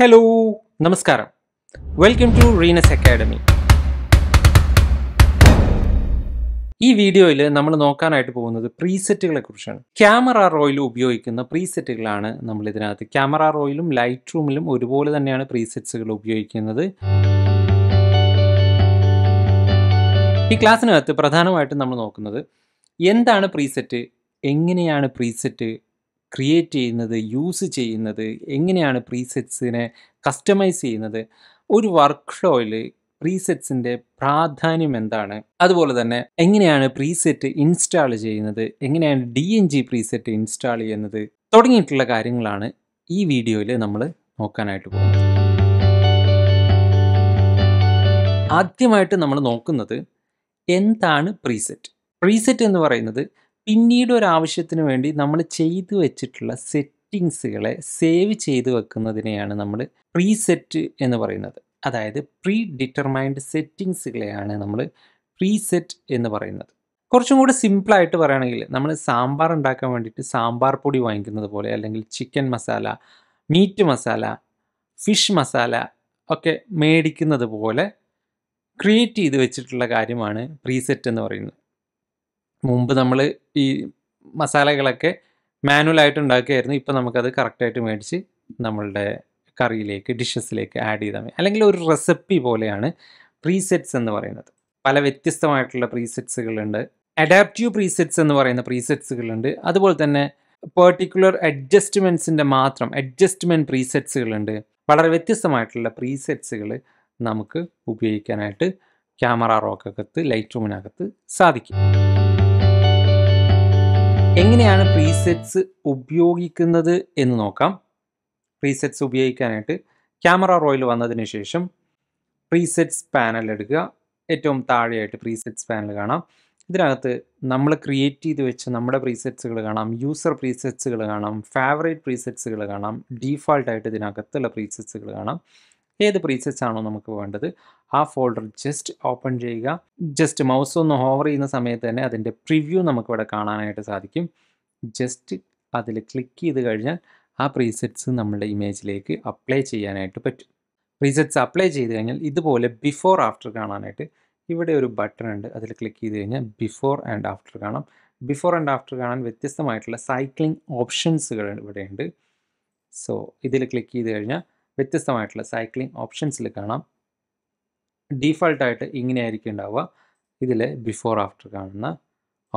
hello നമസ്കാരം welcome to റീനസ് academy ഈ വീഡിയോയിൽ നമ്മൾ നോക്കാനായിട്ട് പോകുന്നത് പ്രീസെറ്റുകളെ കുറിച്ചാണ് ക്യാമറ റോയിൽ ഉപയോഗിക്കുന്ന പ്രീസെറ്റുകളാണ് നമ്മൾ ഇതിനകത്ത് ക്യാമറ റോയിലും ലൈറ്റ് റൂമിലും ഒരുപോലെ തന്നെയാണ് പ്രീസെറ്റ്സുകൾ ഉപയോഗിക്കുന്നത് ഈ ക്ലാസ്സിനകത്ത് പ്രധാനമായിട്ടും നമ്മൾ നോക്കുന്നത് എന്താണ് പ്രീസെറ്റ് എങ്ങനെയാണ് പ്രീസെറ്റ് ക്രിയേറ്റ് ചെയ്യുന്നത് യൂസ് ചെയ്യുന്നത് എങ്ങനെയാണ് പ്രീസെറ്റ്സിനെ കസ്റ്റമൈസ് ചെയ്യുന്നത് ഒരു വർക്ക് ഷോയിൽ പ്രീസെറ്റ്സിൻ്റെ പ്രാധാന്യം എന്താണ് അതുപോലെ തന്നെ എങ്ങനെയാണ് പ്രീസെറ്റ് ഇൻസ്റ്റാൾ ചെയ്യുന്നത് എങ്ങനെയാണ് D N G preset install ചെയ്യുന്നത് തുടങ്ങിയിട്ടുള്ള കാര്യങ്ങളാണ് ഈ വീഡിയോയിൽ നമ്മൾ നോക്കാനായിട്ട് പോകുന്നത് ആദ്യമായിട്ട് നമ്മൾ നോക്കുന്നത് എന്താണ് പ്രീസെറ്റ് പ്രീസെറ്റ് എന്ന് പറയുന്നത് പിന്നീട് ഒരു ആവശ്യത്തിന് വേണ്ടി നമ്മൾ ചെയ്തു വെച്ചിട്ടുള്ള സെറ്റിങ്സുകളെ സേവ് ചെയ്തു വെക്കുന്നതിനെയാണ് നമ്മൾ പ്രീസെറ്റ് എന്ന് പറയുന്നത് അതായത് പ്രീ ഡിറ്റർമൈൻഡ് സെറ്റിങ്സുകളെയാണ് നമ്മൾ പ്രീസെറ്റ് എന്ന് പറയുന്നത് കുറച്ചും കൂടി സിമ്പിളായിട്ട് പറയുകയാണെങ്കിൽ നമ്മൾ സാമ്പാർ ഉണ്ടാക്കാൻ വേണ്ടിയിട്ട് സാമ്പാർ പൊടി വാങ്ങിക്കുന്നത് പോലെ അല്ലെങ്കിൽ chicken masala meat masala fish masala ഒക്കെ മേടിക്കുന്നത് പോലെ ക്രിയേറ്റ് ചെയ്ത് വെച്ചിട്ടുള്ള കാര്യമാണ് പ്രീസെറ്റ് എന്ന് പറയുന്നത് മുമ്പ് നമ്മൾ ഈ മസാലകളൊക്കെ മാനുവലായിട്ട് ഉണ്ടാക്കുകയായിരുന്നു ഇപ്പം നമുക്കത് കറക്റ്റായിട്ട് മേടിച്ച് നമ്മളുടെ കറിയിലേക്ക് ഡിഷസിലേക്ക് ആഡ് ചെയ്താൽ മതി അല്ലെങ്കിൽ ഒരു റെസിപ്പി പോലെയാണ് പ്രീസെറ്റ്സ് എന്ന് പറയുന്നത് പല വ്യത്യസ്തമായിട്ടുള്ള പ്രീസെറ്റ്സുകളുണ്ട് അഡാപ്റ്റീവ് പ്രീസെറ്റ്സ് എന്ന് പറയുന്ന പ്രീസെറ്റ്സുകളുണ്ട് അതുപോലെ തന്നെ പെർട്ടിക്കുലർ അഡ്ജസ്റ്റ്മെൻറ്റ്സിൻ്റെ മാത്രം അഡ്ജസ്റ്റ്മെൻറ്റ് പ്രീസെറ്റ്സുകളുണ്ട് വളരെ വ്യത്യസ്തമായിട്ടുള്ള പ്രീസെറ്റ്സുകൾ നമുക്ക് ഉപയോഗിക്കാനായിട്ട് ക്യാമറ റോക്കകത്ത് ലൈറ്റ് റൂമിനകത്ത് സാധിക്കും എങ്ങനെയാണ് പ്രീസെറ്റ്സ് ഉപയോഗിക്കുന്നത് എന്ന് നോക്കാം പ്രീസെറ്റ്സ് ഉപയോഗിക്കാനായിട്ട് ക്യാമറ റോയിൽ വന്നതിന് ശേഷം പ്രീസെറ്റ്സ് പാനൽ എടുക്കുക ഏറ്റവും താഴെയായിട്ട് പ്രീസെറ്റ്സ് പാനൽ കാണാം ഇതിനകത്ത് നമ്മൾ ക്രിയേറ്റ് ചെയ്ത് വെച്ച് നമ്മുടെ പ്രീസെറ്റ്സുകൾ കാണാം യൂസർ പ്രീസെറ്റ്സുകൾ കാണാം ഫേവറേറ്റ് പ്രീസെറ്റ്സുകൾ കാണാം ഡീഫാൾട്ടായിട്ട് ഇതിനകത്തുള്ള പ്രീസെറ്റ്സുകൾ കാണാം ഏത് പ്രീസെറ്റ്സ് ആണോ നമുക്ക് വേണ്ടത് ആ ഫോൾഡർ ജസ്റ്റ് ഓപ്പൺ ചെയ്യുക ജസ്റ്റ് മൗസ് ഒന്ന് ഹോവർ ചെയ്യുന്ന സമയത്ത് തന്നെ അതിൻ്റെ പ്രിവ്യൂ നമുക്കിവിടെ കാണാനായിട്ട് സാധിക്കും ജസ്റ്റ് അതിൽ ക്ലിക്ക് ചെയ്ത് കഴിഞ്ഞാൽ ആ പ്രീസെറ്റ്സ് നമ്മുടെ ഇമേജിലേക്ക് അപ്ലൈ ചെയ്യാനായിട്ട് പറ്റും പ്രീസെറ്റ്സ് അപ്ലൈ ചെയ്ത് കഴിഞ്ഞാൽ ഇതുപോലെ ബിഫോർ ആഫ്റ്റർ കാണാനായിട്ട് ഇവിടെ ഒരു ബട്ടൺ ഉണ്ട് അതിൽ ക്ലിക്ക് ചെയ്ത് കഴിഞ്ഞാൽ ബിഫോർ ആൻഡ് ആഫ്റ്റർ കാണാം ബിഫോർ ആൻഡ് ആഫ്റ്റർ കാണാൻ വ്യത്യസ്തമായിട്ടുള്ള സൈക്ലിംഗ് ഓപ്ഷൻസുകൾ ഇവിടെയുണ്ട് സോ ഇതിൽ ക്ലിക്ക് ചെയ്ത് കഴിഞ്ഞാൽ വ്യത്യസ്തമായിട്ടുള്ള സൈക്ലിംഗ് ഓപ്ഷൻസിൽ കാണാം ഡീഫോൾട്ടായിട്ട് ഇങ്ങനെയായിരിക്കും ഉണ്ടാവുക ഇതിൽ ബിഫോർ ആഫ്റ്റർ കാണുന്ന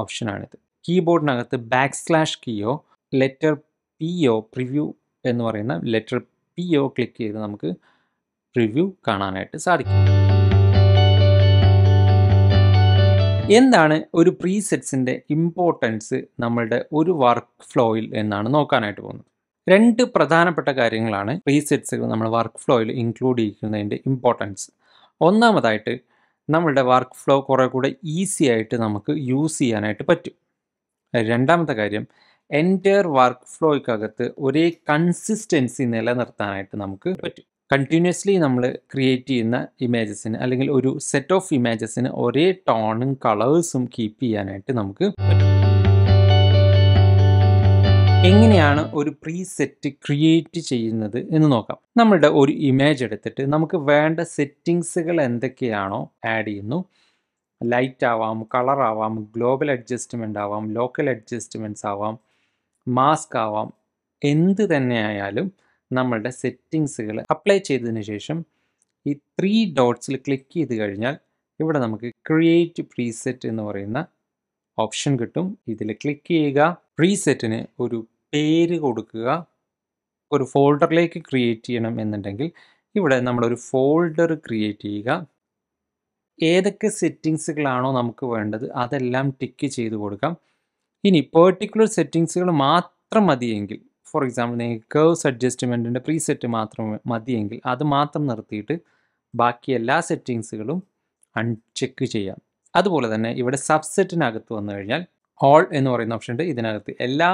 ഓപ്ഷനാണിത് കീബോർഡിനകത്ത് ബാക്ക് സ്ലാഷ് കീയോ ലെറ്റർ പി ഒ പ്രിവ്യൂ എന്ന് പറയുന്ന ലെറ്റർ പി ഒ ക്ലിക്ക് ചെയ്ത് നമുക്ക് പ്രിവ്യൂ കാണാനായിട്ട് സാധിക്കും എന്താണ് ഒരു പ്രീസെറ്റ്സിൻ്റെ ഇമ്പോർട്ടൻസ് നമ്മളുടെ ഒരു വർക്ക് ഫ്ലോയിൽ എന്നാണ് നോക്കാനായിട്ട് പോകുന്നത് രണ്ട് പ്രധാനപ്പെട്ട കാര്യങ്ങളാണ് റീസെറ്റ്സുകൾ നമ്മൾ വർക്ക് ഫ്ലോയിൽ ഇൻക്ലൂഡ് ചെയ്യുന്നതിൻ്റെ ഇമ്പോർട്ടൻസ് ഒന്നാമതായിട്ട് നമ്മളുടെ വർക്ക് ഫ്ലോ കുറേ കൂടെ ഈസി ആയിട്ട് നമുക്ക് യൂസ് ചെയ്യാനായിട്ട് പറ്റും രണ്ടാമത്തെ കാര്യം എൻറ്റയർ വർക്ക് ഫ്ലോയ്ക്കകത്ത് ഒരേ കൺസിസ്റ്റൻസി നിലനിർത്താനായിട്ട് നമുക്ക് പറ്റും കണ്ടിന്യൂസ്ലി നമ്മൾ ക്രിയേറ്റ് ചെയ്യുന്ന ഇമേജസിന് അല്ലെങ്കിൽ ഒരു സെറ്റ് ഓഫ് ഇമേജസിന് ഒരേ ടോണും കളേഴ്സും കീപ്പ് ചെയ്യാനായിട്ട് നമുക്ക് പറ്റും എങ്ങനെയാണ് ഒരു പ്രീസെറ്റ് ക്രിയേറ്റ് ചെയ്യുന്നത് എന്ന് നോക്കാം നമ്മളുടെ ഒരു ഇമേജ് എടുത്തിട്ട് നമുക്ക് വേണ്ട സെറ്റിങ്സുകൾ എന്തൊക്കെയാണോ ആഡ് ചെയ്യുന്നു ലൈറ്റ് ആവാം കളർ ആവാം ഗ്ലോബൽ അഡ്ജസ്റ്റ്മെൻ്റ് ആവാം ലോക്കൽ അഡ്ജസ്റ്റ്മെൻറ്റ്സ് ആവാം മാസ്ക് ആവാം എന്ത് തന്നെയായാലും നമ്മളുടെ സെറ്റിങ്സുകൾ അപ്ലൈ ചെയ്തതിന് ശേഷം ഈ ത്രീ ഡോട്ട്സിൽ ക്ലിക്ക് ചെയ്ത് കഴിഞ്ഞാൽ ഇവിടെ നമുക്ക് ക്രിയേറ്റ് പ്രീസെറ്റ് എന്ന് പറയുന്ന ഓപ്ഷൻ കിട്ടും ഇതിൽ ക്ലിക്ക് ചെയ്യുക റീസെറ്റിന് ഒരു പേര് കൊടുക്കുക ഒരു ഫോൾഡറിലേക്ക് ക്രിയേറ്റ് ചെയ്യണം എന്നുണ്ടെങ്കിൽ ഇവിടെ നമ്മളൊരു ഫോൾഡർ ക്രിയേറ്റ് ചെയ്യുക ഏതൊക്കെ സെറ്റിങ്സുകളാണോ നമുക്ക് വേണ്ടത് അതെല്ലാം ടിക്ക് ചെയ്ത് കൊടുക്കാം ഇനി പേർട്ടിക്കുലർ സെറ്റിങ്സുകൾ മാത്രം മതിയെങ്കിൽ ഫോർ എക്സാമ്പിൾ നിങ്ങൾക്ക് കേവ്സ് അഡ്ജസ്റ്റ്മെൻറ്റിൻ്റെ പ്രീസെറ്റ് മാത്രം മതിയെങ്കിൽ അത് മാത്രം നിർത്തിയിട്ട് ബാക്കി എല്ലാ സെറ്റിങ്സുകളും അൺചെക്ക് ചെയ്യാം അതുപോലെ തന്നെ ഇവിടെ സബ്സെറ്റിനകത്ത് വന്നു കഴിഞ്ഞാൽ ഓൾ എന്ന് പറയുന്ന ഓപ്ഷൻ ഉണ്ട് ഇതിനകത്ത് എല്ലാ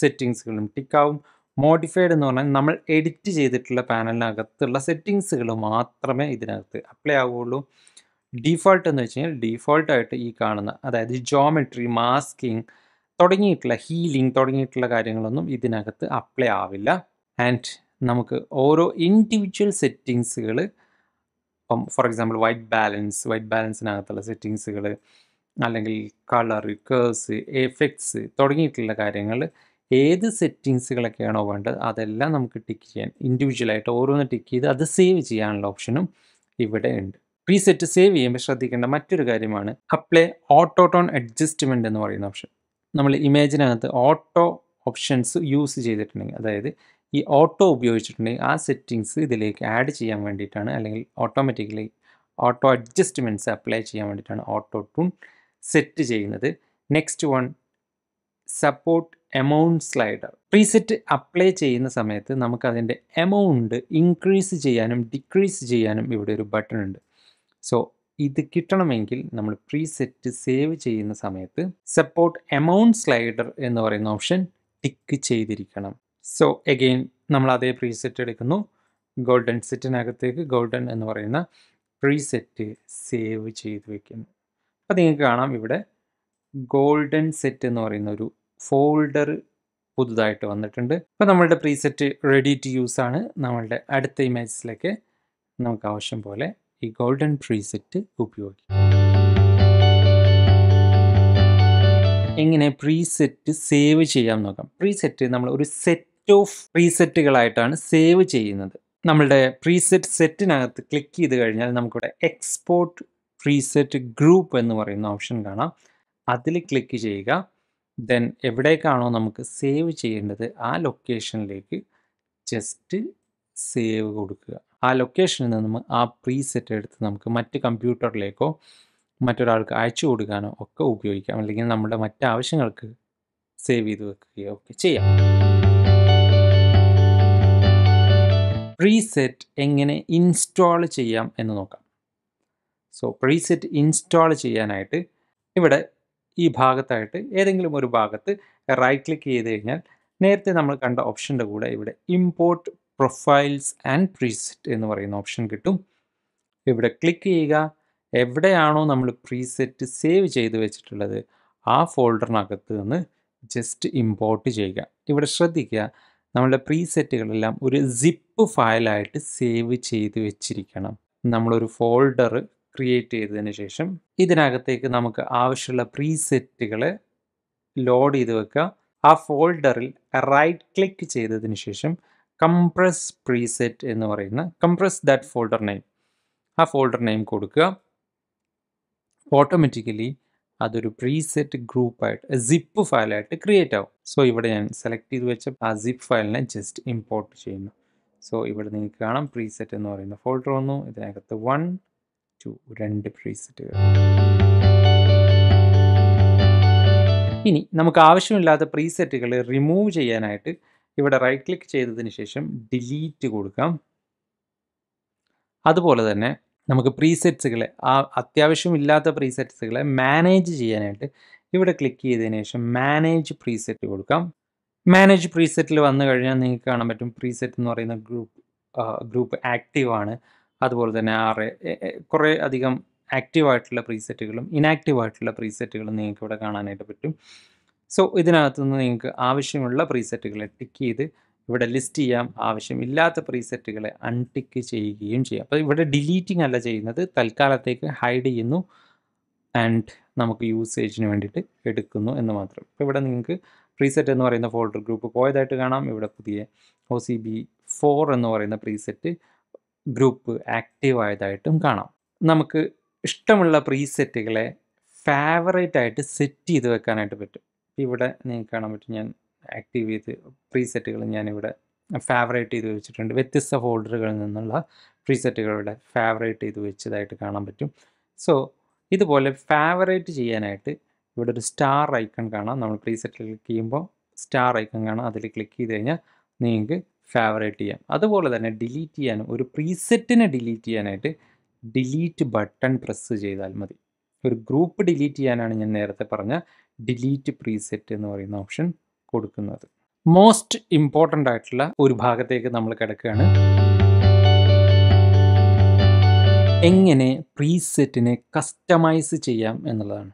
സെറ്റിങ്സുകളും ടിക്കാവും മോഡിഫൈഡ് എന്ന് പറഞ്ഞാൽ നമ്മൾ എഡിറ്റ് ചെയ്തിട്ടുള്ള പാനലിനകത്തുള്ള സെറ്റിങ്സുകൾ മാത്രമേ ഇതിനകത്ത് അപ്ലൈ ആവുകയുള്ളൂ ഡീഫോൾട്ട് എന്ന് വെച്ച് കഴിഞ്ഞാൽ ഡീഫോൾട്ടായിട്ട് ഈ കാണുന്ന അതായത് ജോമെട്രി മാസ്കിങ് തുടങ്ങിയിട്ടുള്ള ഹീലിംഗ് തുടങ്ങിയിട്ടുള്ള കാര്യങ്ങളൊന്നും ഇതിനകത്ത് അപ്ലൈ ആവില്ല ആൻഡ് നമുക്ക് ഓരോ ഇൻഡിവിജ്വൽ സെറ്റിങ്സുകൾ ഇപ്പം for example white balance white ബാലൻസിനകത്തുള്ള സെറ്റിങ്സുകൾ അല്ലെങ്കിൽ കളർ കേഴ്സ് എഫക്ട്സ് തുടങ്ങിയിട്ടുള്ള കാര്യങ്ങൾ ഏത് സെറ്റിങ്സുകളൊക്കെയാണോ വേണ്ടത് അതെല്ലാം നമുക്ക് ടിക്ക് ചെയ്യാൻ ഇൻഡിവിജ്വലായിട്ട് ഓരോന്ന് ടിക്ക് ചെയ്ത് അത് സേവ് ചെയ്യാനുള്ള ഓപ്ഷനും ഇവിടെ ഉണ്ട് പ്രീസെറ്റ് സേവ് ചെയ്യുമ്പോൾ ശ്രദ്ധിക്കേണ്ട മറ്റൊരു കാര്യമാണ് അപ്ലൈ ഓട്ടോ ടോൺ അഡ്ജസ്റ്റ്മെൻ്റ് എന്ന് പറയുന്ന ഓപ്ഷൻ നമ്മൾ ഇമേജിനകത്ത് ഓട്ടോ ഓപ്ഷൻസ് യൂസ് ചെയ്തിട്ടുണ്ടെങ്കിൽ അതായത് ഈ ഓട്ടോ ഉപയോഗിച്ചിട്ടുണ്ടെങ്കിൽ ആ സെറ്റിങ്സ് ഇതിലേക്ക് ആഡ് ചെയ്യാൻ വേണ്ടിയിട്ടാണ് അല്ലെങ്കിൽ ഓട്ടോമാറ്റിക്കലി ഓട്ടോ അഡ്ജസ്റ്റ്മെൻറ്റ്സ് അപ്ലൈ ചെയ്യാൻ വേണ്ടിയിട്ടാണ് ഓട്ടോ ട്യൂൺ സെറ്റ് ചെയ്യുന്നത് next one support amount slider preset apply ചെയ്യുന്ന സമയത്ത് നമുക്കതിൻ്റെ എമൗണ്ട് ഇൻക്രീസ് ചെയ്യാനും ഡിക്രീസ് ചെയ്യാനും ഇവിടെ ഒരു ബട്ടൺ ഉണ്ട് സോ ഇത് കിട്ടണമെങ്കിൽ നമ്മൾ പ്രീസെറ്റ് സേവ് ചെയ്യുന്ന സമയത്ത് സപ്പോർട്ട് എമൗണ്ട് സ്ലൈഡർ എന്ന് പറയുന്ന ഓപ്ഷൻ ടിക്ക് ചെയ്തിരിക്കണം സോ എഗെയിൻ നമ്മൾ അതേ പ്രീസെറ്റ് എടുക്കുന്നു ഗോൾഡൻ സെറ്റിനകത്തേക്ക് ഗോൾഡൻ എന്ന് പറയുന്ന പ്രീസെറ്റ് സേവ് ചെയ്ത് വെക്കുന്നു അപ്പോൾ നിങ്ങൾക്ക് കാണാം ഇവിടെ ഗോൾഡൻ സെറ്റ് എന്ന് പറയുന്ന ഒരു ഫോൾഡർ പുതുതായിട്ട് വന്നിട്ടുണ്ട് അപ്പോൾ നമ്മളുടെ പ്രീസെറ്റ് റെഡി ടു യൂസ് ആണ് നമ്മളുടെ അടുത്ത ഇമേജസിലേക്ക് നമുക്ക് ആവശ്യം പോലെ ഈ ഗോൾഡൻ പ്രീസെറ്റ് ഉപയോഗിക്കാം എങ്ങനെ പ്രീസെറ്റ് സേവ് ചെയ്യാം നോക്കാം പ്രീസെറ്റ് നമ്മൾ ഒരു സെറ്റ് സെറ്റ് ഓഫ് പ്രീസെറ്റുകളായിട്ടാണ് സേവ് ചെയ്യുന്നത് നമ്മളുടെ പ്രീസെറ്റ് സെറ്റിനകത്ത് ക്ലിക്ക് ചെയ്ത് കഴിഞ്ഞാൽ നമുക്കിവിടെ എക്സ്പോർട്ട് പ്രീസെറ്റ് ഗ്രൂപ്പ് എന്ന് പറയുന്ന ഓപ്ഷൻ കാണാം അതിൽ ക്ലിക്ക് ചെയ്യുക ദെൻ എവിടേക്കാണോ നമുക്ക് സേവ് ചെയ്യേണ്ടത് ആ ലൊക്കേഷനിലേക്ക് ജസ്റ്റ് സേവ് കൊടുക്കുക ആ ലൊക്കേഷനിൽ നിന്ന് നമ്മൾ ആ പ്രീസെറ്റ് എടുത്ത് നമുക്ക് മറ്റ് കമ്പ്യൂട്ടറിലേക്കോ മറ്റൊരാൾക്ക് അയച്ചു കൊടുക്കാനോ ഒക്കെ ഉപയോഗിക്കാം അല്ലെങ്കിൽ നമ്മുടെ മറ്റ് ആവശ്യങ്ങൾക്ക് സേവ് ചെയ്ത് വെക്കുകയോ ഒക്കെ ചെയ്യാം പ്രീസെറ്റ് എങ്ങനെ ഇൻസ്റ്റാൾ ചെയ്യാം എന്ന് നോക്കാം സോ പ്രീസെറ്റ് ഇൻസ്റ്റാൾ ചെയ്യാനായിട്ട് ഇവിടെ ഈ ഭാഗത്തായിട്ട് ഏതെങ്കിലും ഒരു ഭാഗത്ത് റൈറ്റ് ക്ലിക്ക് ചെയ്ത് കഴിഞ്ഞാൽ നേരത്തെ നമ്മൾ കണ്ട ഓപ്ഷൻ്റെ കൂടെ ഇവിടെ ഇമ്പോർട്ട് പ്രൊഫൈൽസ് ആൻഡ് പ്രീസെറ്റ് എന്ന് പറയുന്ന ഓപ്ഷൻ കിട്ടും ഇവിടെ ക്ലിക്ക് ചെയ്യുക എവിടെയാണോ നമ്മൾ പ്രീസെറ്റ് സേവ് ചെയ്ത് വെച്ചിട്ടുള്ളത് ആ ഫോൾഡറിനകത്ത് നിന്ന് ജസ്റ്റ് ഇമ്പോർട്ട് ചെയ്യുക ഇവിടെ ശ്രദ്ധിക്കുക നമ്മളുടെ പ്രീസെറ്റുകളെല്ലാം ഒരു സിപ്പ് സിപ്പ് ഫയലായിട്ട് സേവ് ചെയ്ത് വെച്ചിരിക്കണം നമ്മളൊരു ഫോൾഡർ ക്രിയേറ്റ് ചെയ്തതിന് ശേഷം ഇതിനകത്തേക്ക് നമുക്ക് ആവശ്യമുള്ള പ്രീസെറ്റുകൾ ലോഡ് ചെയ്ത് വെക്കുക ആ ഫോൾഡറിൽ റൈറ്റ് ക്ലിക്ക് ചെയ്തതിന് ശേഷം കംപ്രസ് പ്രീസെറ്റ് എന്ന് പറയുന്ന കംപ്രസ് ദാറ്റ് ഫോൾഡർ നെയിം ആ ഫോൾഡർ നെയിം കൊടുക്കുക ഓട്ടോമാറ്റിക്കലി അതൊരു പ്രീസെറ്റ് ഗ്രൂപ്പായിട്ട് സിപ്പ് ഫയലായിട്ട് ക്രിയേറ്റ് ആവും സോ ഇവിടെ ഞാൻ സെലക്ട് ചെയ്ത് വെച്ച ആ സിപ്പ് ഫയലിനെ ജസ്റ്റ് ഇമ്പോർട്ട് ചെയ്യുന്നു സോ ഇവിടെ നിങ്ങൾക്ക് കാണാം പ്രീസെറ്റ് എന്ന് പറയുന്ന ഫോൾഡർ വന്നു ഇതിനകത്ത് വൺ ടു രണ്ട് പ്രീസെറ്റുകൾ ഇനി നമുക്ക് ആവശ്യമില്ലാത്ത പ്രീസെറ്റുകൾ റിമൂവ് ചെയ്യാനായിട്ട് ഇവിടെ റൈറ്റ് ക്ലിക്ക് ചെയ്തതിന് ശേഷം ഡിലീറ്റ് കൊടുക്കാം അതുപോലെ തന്നെ നമുക്ക് പ്രീസെറ്റ്സുകളെ ആ അത്യാവശ്യമില്ലാത്ത പ്രീസെറ്റ്സുകളെ മാനേജ് ചെയ്യാനായിട്ട് ഇവിടെ ക്ലിക്ക് ചെയ്തതിന് ശേഷം മാനേജ് പ്രീസെറ്റ് കൊടുക്കാം മാനേജ് പ്രീസെറ്റിൽ വന്നു കഴിഞ്ഞാൽ നിങ്ങൾക്ക് കാണാൻ പറ്റും പ്രീസെറ്റ് എന്ന് പറയുന്ന ഗ്രൂപ്പ് ഗ്രൂപ്പ് ആക്റ്റീവാണ് അതുപോലെ തന്നെ ആറ് കുറേ അധികം ആക്റ്റീവ് ആയിട്ടുള്ള പ്രീസെറ്റുകളും ഇനാക്റ്റീവ് ആയിട്ടുള്ള പ്രീസെറ്റുകളും നിങ്ങൾക്ക് ഇവിടെ കാണാനായിട്ട് പറ്റും സോ ഇതിനകത്തു നിന്ന് നിങ്ങൾക്ക് ആവശ്യമുള്ള പ്രീസെറ്റുകളെ ടിക്ക് ചെയ്ത് ഇവിടെ ലിസ്റ്റ് ചെയ്യാം ആവശ്യമില്ലാത്ത പ്രീസെറ്റുകളെ അൺടിക്ക് ചെയ്യുകയും ചെയ്യാം അപ്പോൾ ഇവിടെ ഡിലീറ്റിംഗ് അല്ല ചെയ്യുന്നത് തൽക്കാലത്തേക്ക് ഹൈഡ് ചെയ്യുന്നു ആൻഡ് നമുക്ക് യൂസേജിന് വേണ്ടിയിട്ട് എടുക്കുന്നു എന്ന് മാത്രം ഇപ്പോൾ ഇവിടെ നിങ്ങൾക്ക് പ്രീസെറ്റ് എന്ന് പറയുന്ന ഫോൾഡർ ഗ്രൂപ്പ് പോയതായിട്ട് കാണാം ഇവിടെ പുതിയ ഒ സി ബി ഫോർ എന്ന് പറയുന്ന പ്രീസെറ്റ് ഗ്രൂപ്പ് ആക്റ്റീവ് ആയതായിട്ടും കാണാം നമുക്ക് ഇഷ്ടമുള്ള പ്രീസെറ്റുകളെ ഫേവറേറ്റ് ആയിട്ട് സെറ്റ് ചെയ്ത് വെക്കാനായിട്ട് പറ്റും ഇവിടെ നിങ്ങൾക്ക് കാണാൻ പറ്റും ഞാൻ ആക്റ്റീവ് ചെയ്ത് പ്രീസെറ്റുകൾ ഞാനിവിടെ ഫേവറേറ്റ് ചെയ്ത് വെച്ചിട്ടുണ്ട് വ്യത്യസ്ത ഫോൾഡറുകളിൽ നിന്നുള്ള പ്രീസെറ്റുകളുടെ ഫേവറേറ്റ് ചെയ്ത് വെച്ചതായിട്ട് കാണാൻ പറ്റും സോ ഇതുപോലെ ഫേവറേറ്റ് ചെയ്യാനായിട്ട് ഇവിടെ ഒരു സ്റ്റാർ ഐക്കൺ കാണാം നമ്മൾ പ്രീസെറ്റ് ക്ലിക്ക് ചെയ്യുമ്പോൾ സ്റ്റാർ ഐക്കൺ കാണാം അതിൽ ക്ലിക്ക് ചെയ്ത് കഴിഞ്ഞാൽ നിങ്ങൾക്ക് ഫേവറേറ്റ് ചെയ്യാം അതുപോലെ തന്നെ ഡിലീറ്റ് ചെയ്യാനും ഒരു പ്രീസെറ്റിനെ ഡിലീറ്റ് ചെയ്യാനായിട്ട് ഡിലീറ്റ് ബട്ടൺ പ്രസ് ചെയ്താൽ മതി ഒരു ഗ്രൂപ്പ് ഡിലീറ്റ് ചെയ്യാനാണ് ഞാൻ നേരത്തെ പറഞ്ഞ ഡിലീറ്റ് പ്രീസെറ്റ് എന്ന് പറയുന്ന ഓപ്ഷൻ കൊടുക്കുന്നത് മോസ്റ്റ് ഇമ്പോർട്ടൻ്റ് ആയിട്ടുള്ള ഒരു ഭാഗത്തേക്ക് നമ്മൾ കിടക്കുകയാണ് എങ്ങനെ പ്രീസെറ്റിനെ കസ്റ്റമൈസ് ചെയ്യാം എന്നുള്ളതാണ്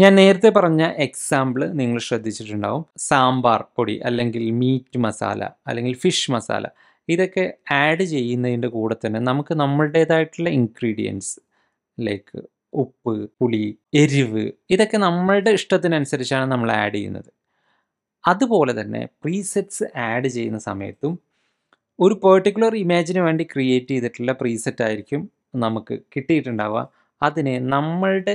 ഞാൻ നേരത്തെ പറഞ്ഞ എക്സാമ്പിൾ നിങ്ങൾ ശ്രദ്ധിച്ചിട്ടുണ്ടാവും സാമ്പാർ പൊടി അല്ലെങ്കിൽ മീറ്റ് മസാല അല്ലെങ്കിൽ ഫിഷ് മസാല ഇതൊക്കെ ആഡ് ചെയ്യുന്നതിൻ്റെ കൂടെ തന്നെ നമുക്ക് നമ്മളുടേതായിട്ടുള്ള ഇൻഗ്രീഡിയൻസ് ലൈക്ക് ഉപ്പ് പുളി എരിവ് ഇതൊക്കെ നമ്മളുടെ ഇഷ്ടത്തിനനുസരിച്ചാണ് നമ്മൾ ആഡ് ചെയ്യുന്നത് അതുപോലെ തന്നെ പ്രീസെറ്റ്സ് ആഡ് ചെയ്യുന്ന സമയത്തും ഒരു പെർട്ടിക്കുലർ ഇമേജിന് വേണ്ടി ക്രിയേറ്റ് ചെയ്തിട്ടുള്ള പ്രീസെറ്റ് ആയിരിക്കും നമുക്ക് കിട്ടിയിട്ടുണ്ടാവുക അതിനെ നമ്മളുടെ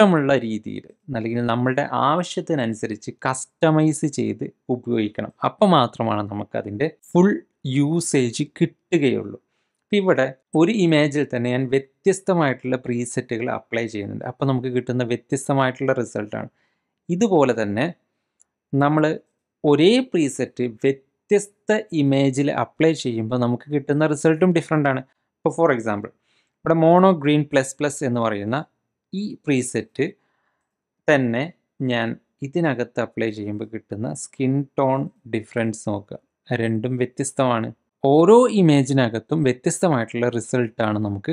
ഇഷ്ടമുള്ള രീതിയിൽ അല്ലെങ്കിൽ നമ്മുടെ ആവശ്യത്തിനനുസരിച്ച് കസ്റ്റമൈസ് ചെയ്ത് ഉപയോഗിക്കണം അപ്പം മാത്രമാണ് നമുക്കതിൻ്റെ ഫുൾ യൂസേജ് കിട്ടുകയുള്ളൂ അപ്പം ഇവിടെ ഒരു ഇമേജിൽ തന്നെ ഞാൻ വ്യത്യസ്തമായിട്ടുള്ള പ്രീസെറ്റുകൾ അപ്ലൈ ചെയ്യുന്നുണ്ട് അപ്പോൾ നമുക്ക് കിട്ടുന്ന വ്യത്യസ്തമായിട്ടുള്ള റിസൾട്ടാണ് ഇതുപോലെ തന്നെ നമ്മൾ ഒരേ പ്രീസെറ്റ് വ്യത്യസ്ത ഇമേജിൽ അപ്ലൈ ചെയ്യുമ്പോൾ നമുക്ക് കിട്ടുന്ന റിസൾട്ടും ഡിഫറെൻ്റ് ആണ് ഇപ്പോൾ ഫോർ എക്സാമ്പിൾ ഇവിടെ മോണോ ഗ്രീൻ പ്ലസ് പ്ലസ് എന്ന് പറയുന്ന ഈ പ്രീസെറ്റ് തന്നെ ഞാൻ ഇതിനകത്ത് അപ്ലൈ ചെയ്യുമ്പോൾ കിട്ടുന്ന സ്കിൻ ടോൺ ഡിഫറൻസ് നോക്കുക രണ്ടും വ്യത്യസ്തമാണ് ഓരോ ഇമേജിനകത്തും വ്യത്യസ്തമായിട്ടുള്ള റിസൾട്ടാണ് നമുക്ക്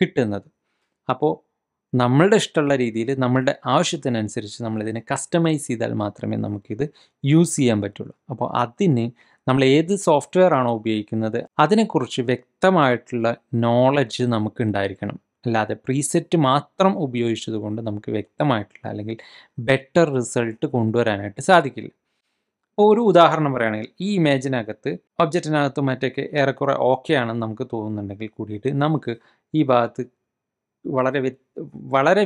കിട്ടുന്നത് അപ്പോൾ നമ്മളുടെ ഇഷ്ടമുള്ള രീതിയിൽ നമ്മളുടെ ആവശ്യത്തിനനുസരിച്ച് നമ്മളിതിനെ കസ്റ്റമൈസ് ചെയ്താൽ മാത്രമേ നമുക്കിത് യൂസ് ചെയ്യാൻ പറ്റുള്ളൂ അപ്പോൾ അതിന് നമ്മൾ ഏത് സോഫ്റ്റ്വെയർ ആണോ ഉപയോഗിക്കുന്നത് അതിനെക്കുറിച്ച് വ്യക്തമായിട്ടുള്ള നോളജ് നമുക്ക് ഉണ്ടായിരിക്കണം അല്ലാതെ പ്രീസെറ്റ് മാത്രം ഉപയോഗിച്ചത് കൊണ്ട് നമുക്ക് വ്യക്തമായിട്ടുള്ള അല്ലെങ്കിൽ ബെറ്റർ റിസൾട്ട് കൊണ്ടുവരാനായിട്ട് സാധിക്കില്ല അപ്പോൾ ഒരു ഉദാഹരണം പറയുകയാണെങ്കിൽ ഈ ഇമേജിനകത്ത് ഒബ്ജക്റ്റിനകത്തും മറ്റൊക്കെ ഏറെക്കുറെ ഓക്കെ ആണെന്ന് നമുക്ക് തോന്നുന്നുണ്ടെങ്കിൽ കൂടിയിട്ട് നമുക്ക് ഈ ഭാഗത്ത് വളരെ വളരെ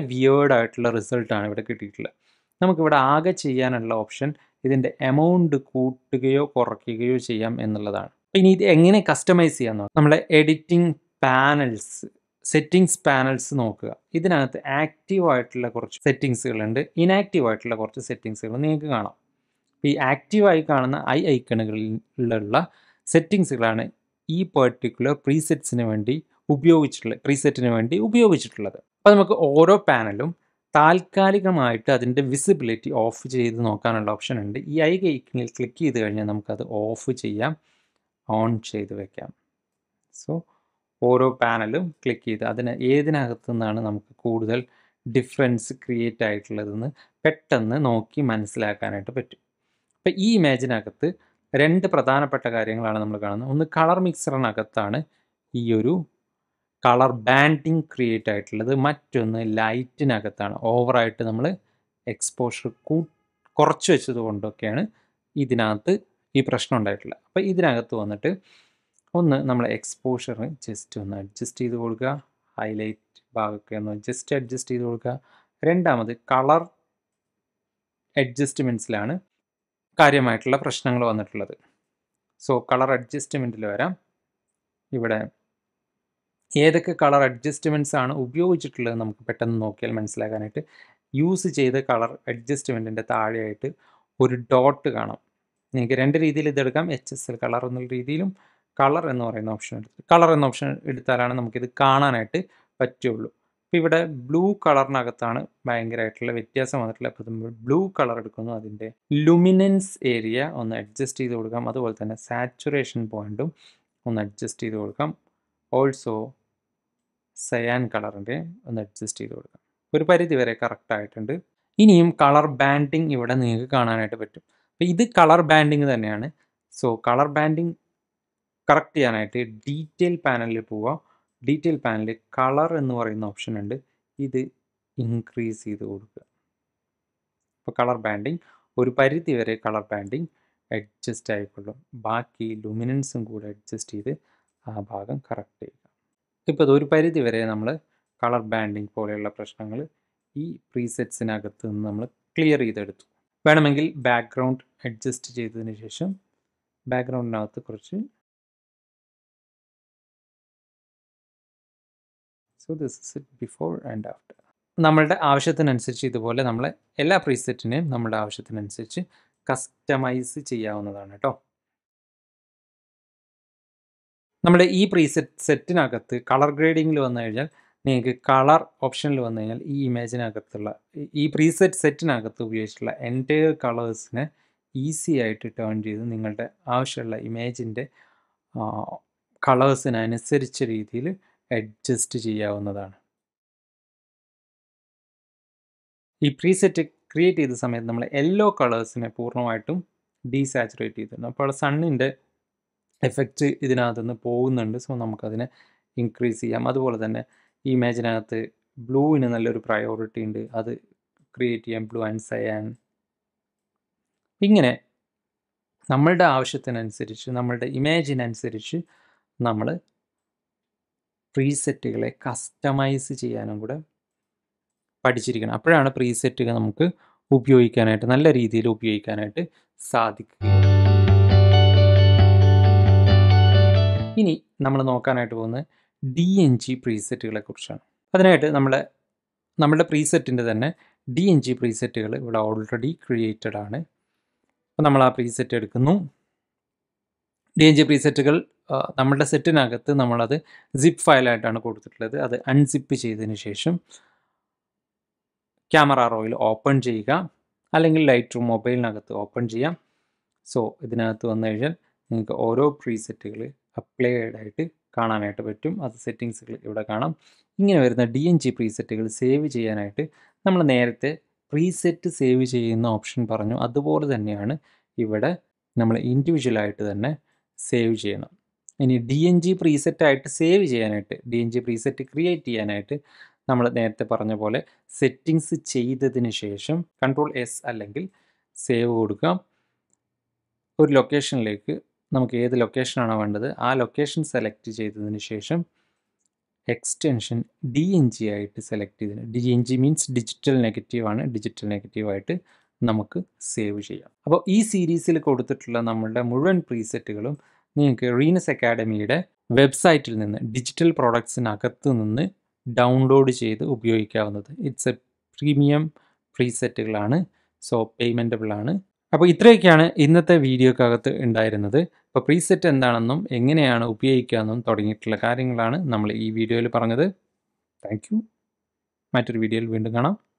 ആയിട്ടുള്ള റിസൾട്ടാണ് ഇവിടെ കിട്ടിയിട്ടുള്ളത് നമുക്കിവിടെ ആകെ ചെയ്യാനുള്ള ഓപ്ഷൻ ഇതിൻ്റെ എമൗണ്ട് കൂട്ടുകയോ കുറയ്ക്കുകയോ ചെയ്യാം എന്നുള്ളതാണ് ഇനി ഇത് എങ്ങനെ കസ്റ്റമൈസ് ചെയ്യാമെന്നോ നമ്മുടെ എഡിറ്റിംഗ് പാനൽസ് സെറ്റിങ്സ് പാനൽസ് നോക്കുക ഇതിനകത്ത് ആക്റ്റീവ് ആയിട്ടുള്ള കുറച്ച് ഉണ്ട് ഇനാക്റ്റീവ് ആയിട്ടുള്ള കുറച്ച് സെറ്റിങ്സുകൾ നിങ്ങൾക്ക് കാണാം ഈ ആക്റ്റീവായി കാണുന്ന ഐ ഐക്കണുകളിലുള്ള സെറ്റിങ്സുകളാണ് ഈ പെർട്ടിക്കുലർ പ്രീസെറ്റ്സിന് വേണ്ടി ഉപയോഗിച്ചിട്ടുള്ള പ്രീസെറ്റിന് വേണ്ടി ഉപയോഗിച്ചിട്ടുള്ളത് അപ്പോൾ നമുക്ക് ഓരോ പാനലും താൽക്കാലികമായിട്ട് അതിൻ്റെ വിസിബിലിറ്റി ഓഫ് ചെയ്ത് നോക്കാനുള്ള ഓപ്ഷൻ ഉണ്ട് ഈ ഐ ഐക്കണിൽ ക്ലിക്ക് ചെയ്ത് കഴിഞ്ഞാൽ നമുക്കത് ഓഫ് ചെയ്യാം ഓൺ ചെയ്ത് വെക്കാം സോ ഓരോ പാനലും ക്ലിക്ക് ചെയ്ത് അതിന് ഏതിനകത്തു നിന്നാണ് നമുക്ക് കൂടുതൽ ഡിഫറൻസ് ക്രിയേറ്റ് ആയിട്ടുള്ളതെന്ന് പെട്ടെന്ന് നോക്കി മനസ്സിലാക്കാനായിട്ട് പറ്റും അപ്പോൾ ഈ ഇമേജിനകത്ത് രണ്ട് പ്രധാനപ്പെട്ട കാര്യങ്ങളാണ് നമ്മൾ കാണുന്നത് ഒന്ന് കളർ മിക്സറിനകത്താണ് ഈ ഒരു കളർ ബാൻഡിങ് ക്രിയേറ്റ് ആയിട്ടുള്ളത് മറ്റൊന്ന് ലൈറ്റിനകത്താണ് ഓവറായിട്ട് നമ്മൾ എക്സ്പോഷർ കൂ കുറച്ച് വെച്ചത് കൊണ്ടൊക്കെയാണ് ഇതിനകത്ത് ഈ പ്രശ്നം ഉണ്ടായിട്ടുള്ളത് അപ്പോൾ ഇതിനകത്ത് വന്നിട്ട് ഒന്ന് നമ്മൾ എക്സ്പോഷർ ജസ്റ്റ് ഒന്ന് അഡ്ജസ്റ്റ് ചെയ്ത് കൊടുക്കുക ഹൈലൈറ്റ് ഭാഗമൊക്കെ ഒന്ന് ജസ്റ്റ് അഡ്ജസ്റ്റ് ചെയ്ത് കൊടുക്കുക രണ്ടാമത് കളർ അഡ്ജസ്റ്റ്മെൻറ്റ്സിലാണ് കാര്യമായിട്ടുള്ള പ്രശ്നങ്ങൾ വന്നിട്ടുള്ളത് സോ കളർ അഡ്ജസ്റ്റ്മെൻറ്റിൽ വരാം ഇവിടെ ഏതൊക്കെ കളർ അഡ്ജസ്റ്റ്മെൻറ്റ്സ് ആണ് ഉപയോഗിച്ചിട്ടുള്ളത് നമുക്ക് പെട്ടെന്ന് നോക്കിയാൽ മനസ്സിലാക്കാനായിട്ട് യൂസ് ചെയ്ത കളർ അഡ്ജസ്റ്റ്മെൻറ്റിൻ്റെ താഴെയായിട്ട് ഒരു ഡോട്ട് കാണാം നിങ്ങൾക്ക് രണ്ട് രീതിയിൽ ഇതെടുക്കാം എച്ച് എസ് എൽ കളർ എന്നുള്ള രീതിയിലും കളർ എന്ന് പറയുന്ന ഓപ്ഷൻ എടുത്ത് കളർ എന്ന ഓപ്ഷൻ എടുത്താലാണ് നമുക്കിത് കാണാനായിട്ട് പറ്റുള്ളൂ അപ്പോൾ ഇവിടെ ബ്ലൂ കളറിനകത്താണ് ഭയങ്കരമായിട്ടുള്ള വ്യത്യാസം വന്നിട്ടുള്ളത് അപ്പോൾ നമ്മൾ ബ്ലൂ കളർ എടുക്കുന്നു അതിൻ്റെ ലുമിനൻസ് ഏരിയ ഒന്ന് അഡ്ജസ്റ്റ് ചെയ്ത് കൊടുക്കാം അതുപോലെ തന്നെ സാച്ചുറേഷൻ പോയിൻറ്റും ഒന്ന് അഡ്ജസ്റ്റ് ചെയ്ത് കൊടുക്കാം ഓൾസോ സയാൻ കളറിൻ്റെ ഒന്ന് അഡ്ജസ്റ്റ് ചെയ്ത് കൊടുക്കാം ഒരു പരിധി വരെ കറക്റ്റായിട്ടുണ്ട് ആയിട്ടുണ്ട് ഇനിയും കളർ ബാൻഡിങ് ഇവിടെ നിങ്ങൾക്ക് കാണാനായിട്ട് പറ്റും അപ്പോൾ ഇത് കളർ ബാൻഡിങ് തന്നെയാണ് സോ കളർ ബാൻഡിങ് കറക്റ്റ് ചെയ്യാനായിട്ട് ഡീറ്റെയിൽ പാനലിൽ പോവുക ഡീറ്റെയിൽ പാനലിൽ കളർ എന്ന് പറയുന്ന ഓപ്ഷൻ ഉണ്ട് ഇത് ഇൻക്രീസ് ചെയ്ത് കൊടുക്കുക അപ്പോൾ കളർ ബാൻഡിങ് ഒരു പരിധി വരെ കളർ ബാൻഡിങ് അഡ്ജസ്റ്റ് ആയിക്കൊള്ളും ബാക്കി ലുമിനൻസും കൂടെ അഡ്ജസ്റ്റ് ചെയ്ത് ആ ഭാഗം കറക്റ്റ് ചെയ്യുക ഇപ്പോൾ അത് ഒരു പരിധി വരെ നമ്മൾ കളർ ബാൻഡിങ് പോലെയുള്ള പ്രശ്നങ്ങൾ ഈ പ്രീസെറ്റ്സിനകത്ത് നിന്ന് നമ്മൾ ക്ലിയർ ചെയ്തെടുത്തു വേണമെങ്കിൽ ബാക്ക്ഗ്രൗണ്ട് അഡ്ജസ്റ്റ് ചെയ്തതിന് ശേഷം ബാക്ക്ഗ്രൗണ്ടിനകത്ത് കുറച്ച് so this is it before and after നമ്മളുടെ ആവശ്യത്തിനനുസരിച്ച് ഇതുപോലെ നമ്മളെ എല്ലാ പ്രീസെറ്റിനെയും നമ്മുടെ ആവശ്യത്തിനനുസരിച്ച് കസ്റ്റമൈസ് ചെയ്യാവുന്നതാണ് കേട്ടോ നമ്മുടെ ഈ പ്രീസെറ്റ് സെറ്റിനകത്ത് കളർ ഗ്രേഡിങ്ങിൽ വന്നു കഴിഞ്ഞാൽ നിങ്ങൾക്ക് കളർ ഓപ്ഷനിൽ വന്നു കഴിഞ്ഞാൽ ഈ ഇമേജിനകത്തുള്ള ഈ പ്രീസെറ്റ് സെറ്റിനകത്ത് ഉപയോഗിച്ചിട്ടുള്ള എൻറ്റയർ കളേഴ്സിനെ ഈസി ആയിട്ട് ടേൺ ചെയ്ത് നിങ്ങളുടെ ആവശ്യമുള്ള ഇമേജിൻ്റെ കളേഴ്സിനനുസരിച്ച രീതിയിൽ അഡ്ജസ്റ്റ് ചെയ്യാവുന്നതാണ് ഈ പ്രീസെറ്റ് ക്രിയേറ്റ് ചെയ്ത സമയത്ത് നമ്മൾ എല്ലോ കളേഴ്സിനെ പൂർണ്ണമായിട്ടും ഡീസാച്ചുറേറ്റ് ചെയ്തു അപ്പോൾ സണ്ണിൻ്റെ എഫക്റ്റ് ഇതിനകത്ത് നിന്ന് പോകുന്നുണ്ട് സോ നമുക്കതിനെ ഇൻക്രീസ് ചെയ്യാം അതുപോലെ തന്നെ ഈ ഇമേജിനകത്ത് ബ്ലൂവിന് നല്ലൊരു പ്രയോറിറ്റി ഉണ്ട് അത് ക്രിയേറ്റ് ചെയ്യാം ബ്ലൂ ആൻഡ് സയാൻ ഇങ്ങനെ നമ്മളുടെ ആവശ്യത്തിനനുസരിച്ച് നമ്മളുടെ ഇമേജിനനുസരിച്ച് നമ്മൾ പ്രീസെറ്റുകളെ കസ്റ്റമൈസ് ചെയ്യാനും കൂടെ പഠിച്ചിരിക്കണം അപ്പോഴാണ് പ്രീസെറ്റുകൾ നമുക്ക് ഉപയോഗിക്കാനായിട്ട് നല്ല രീതിയിൽ ഉപയോഗിക്കാനായിട്ട് സാധിക്കുക ഇനി നമ്മൾ നോക്കാനായിട്ട് പോകുന്നത് ഡി എൻ ജി പ്രീസെറ്റുകളെ കുറിച്ചാണ് അതിനായിട്ട് നമ്മളെ നമ്മുടെ പ്രീസെറ്റിൻ്റെ തന്നെ ഡി എൻ ജി പ്രീസെറ്റുകൾ ഇവിടെ ഓൾറെഡി ക്രിയേറ്റഡ് ആണ് അപ്പോൾ നമ്മൾ ആ പ്രീസെറ്റ് എടുക്കുന്നു ഡി എൻ ജി പി സെറ്റുകൾ നമ്മളുടെ സെറ്റിനകത്ത് നമ്മളത് സിപ്പ് ഫയലായിട്ടാണ് കൊടുത്തിട്ടുള്ളത് അത് അൺസിപ്പ് ചെയ്തതിന് ശേഷം ക്യാമറ റോയിൽ ഓപ്പൺ ചെയ്യുക അല്ലെങ്കിൽ ലൈറ്റ് റൂം മൊബൈലിനകത്ത് ഓപ്പൺ ചെയ്യാം സോ ഇതിനകത്ത് വന്നു കഴിഞ്ഞാൽ നിങ്ങൾക്ക് ഓരോ പ്രീ അപ്ലൈഡ് ആയിട്ട് കാണാനായിട്ട് പറ്റും അത് സെറ്റിങ്സുകൾ ഇവിടെ കാണാം ഇങ്ങനെ വരുന്ന ഡി എൻ ജി സെറ്റുകൾ സേവ് ചെയ്യാനായിട്ട് നമ്മൾ നേരത്തെ പ്രീസെറ്റ് സേവ് ചെയ്യുന്ന ഓപ്ഷൻ പറഞ്ഞു അതുപോലെ തന്നെയാണ് ഇവിടെ നമ്മൾ ഇൻഡിവിജ്വലായിട്ട് തന്നെ സേവ് ചെയ്യണം ഇനി ഡി എൻ ജി പ്രീസെറ്റായിട്ട് സേവ് ചെയ്യാനായിട്ട് D N G preset create ചെയ്യാനായിട്ട് നമ്മൾ നേരത്തെ പറഞ്ഞ പോലെ സെറ്റിങ്സ് ചെയ്തതിന് ശേഷം കൺട്രോൾ എസ് അല്ലെങ്കിൽ സേവ് കൊടുക്കാം ഒരു ലൊക്കേഷനിലേക്ക് നമുക്ക് ഏത് ലൊക്കേഷനാണോ വേണ്ടത് ആ ലൊക്കേഷൻ സെലക്ട് ചെയ്തതിന് ശേഷം എക്സ്റ്റെൻഷൻ ഡി എൻ ജി ആയിട്ട് സെലക്ട് ചെയ്തിന് D N G means digital നെഗറ്റീവാണ് ഡിജിറ്റൽ നെഗറ്റീവായിട്ട് നമുക്ക് സേവ് ചെയ്യാം അപ്പോൾ ഈ സീരീസിൽ കൊടുത്തിട്ടുള്ള നമ്മളുടെ മുഴുവൻ പ്രീസെറ്റുകളും നിങ്ങൾക്ക് റീനസ് അക്കാഡമിയുടെ വെബ്സൈറ്റിൽ നിന്ന് ഡിജിറ്റൽ പ്രോഡക്ട്സിനകത്ത് നിന്ന് ഡൗൺലോഡ് ചെയ്ത് ഉപയോഗിക്കാവുന്നത് ഇറ്റ്സ് എ പ്രീമിയം പ്രീസെറ്റുകളാണ് സോ പേയ്മെൻറ്റബിളാണ് അപ്പോൾ ഇത്രയൊക്കെയാണ് ഇന്നത്തെ വീഡിയോക്കകത്ത് ഉണ്ടായിരുന്നത് അപ്പോൾ പ്രീസെറ്റ് എന്താണെന്നും എങ്ങനെയാണ് ഉപയോഗിക്കാമെന്നും തുടങ്ങിയിട്ടുള്ള കാര്യങ്ങളാണ് നമ്മൾ ഈ വീഡിയോയിൽ പറഞ്ഞത് താങ്ക് മറ്റൊരു വീഡിയോയിൽ വീണ്ടും കാണാം